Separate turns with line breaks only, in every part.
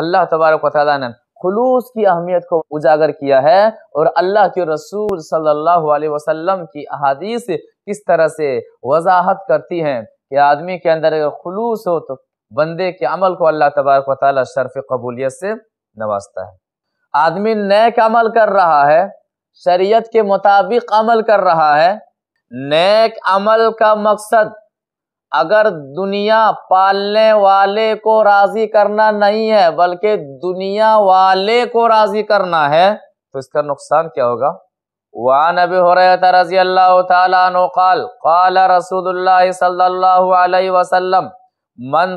अल्लाह तबारक वाली ने खलूस की अहमियत को उजागर किया है और अल्लाह के रसूल सल्लल्लाहु अलैहि वसल्लम की अहादीस किस तरह से वजाहत करती हैं कि आदमी के अंदर अगर खलूस हो तो बंदे के अमल को अल्लाह तबारक वाली शर्फ कबूलियत से नवाजता है आदमी नेक अमल कर रहा है शरीयत के मुताबिक अमल कर रहा है नेक अमल का मकसद अगर दुनिया पालने वाले को राजी करना नहीं है बल्कि दुनिया वाले को राजी करना है तो इसका नुकसान क्या होगा वान रहा था रजी अल्लाह रसूल काल वसल्लम मन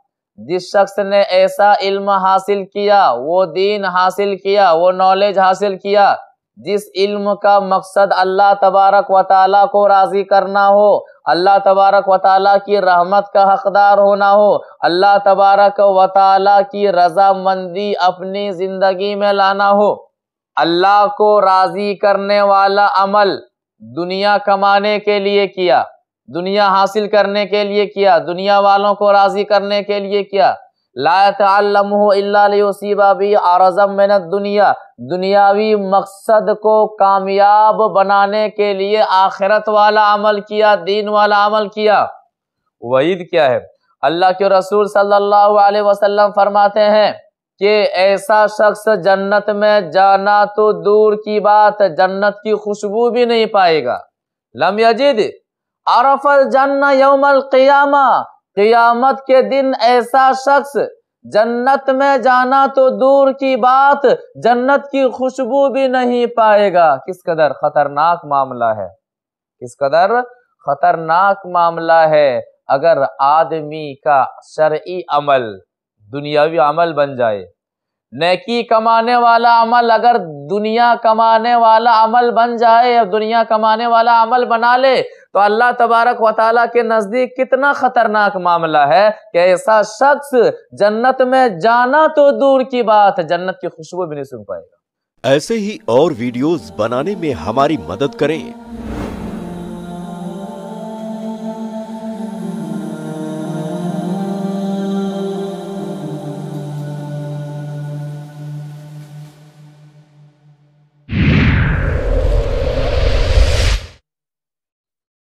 जिस शख्स ने ऐसा इल्म हासिल किया वो दीन हासिल किया वो नॉलेज हासिल किया जिस इल्म का मकसद अल्लाह तबारक व ताली को राज़ी करना हो अल्लाह तबारक व ताली की रहमत का हकदार होना हो अल्लाह तबारक व की रजामंदी अपनी ज़िंदगी में लाना हो अल्लाह को राज़ी करने वाला अमल दुनिया कमाने के लिए किया दुनिया हासिल करने के लिए किया दुनिया वालों को राजी करने के लिए किया लातमसीबा भी मेहनत दुनिया दुनियावी मकसद को कामयाब बनाने के लिए आखिरत वाला अमल किया दीन वाला अमल किया वहीद क्या है अल्लाह के रसूल सल्लल्लाहु अलैहि वसल्लम फरमाते हैं कि ऐसा शख्स जन्नत में जाना तो दूर की बात जन्नत की खुशबू भी नहीं पाएगा लम अरफल जन्ना यौमल क़ियामा क़ियामत के दिन ऐसा शख्स जन्नत में जाना तो दूर की बात जन्नत की खुशबू भी नहीं पाएगा किस कदर खतरनाक मामला है किस कदर खतरनाक मामला है अगर आदमी का शर्ई अमल दुनियावी अमल बन जाए नेकी कमाने वाला अमल अगर दुनिया कमाने वाला अमल बन जाए या दुनिया कमाने वाला अमल बना ले तो अल्लाह तबारक व ताली के नज़दीक कितना ख़तरनाक मामला है कि ऐसा शख्स जन्नत में जाना तो दूर की बात है जन्नत की खुशबू भी नहीं सुन पाएगा ऐसे ही और वीडियोस बनाने में हमारी मदद करें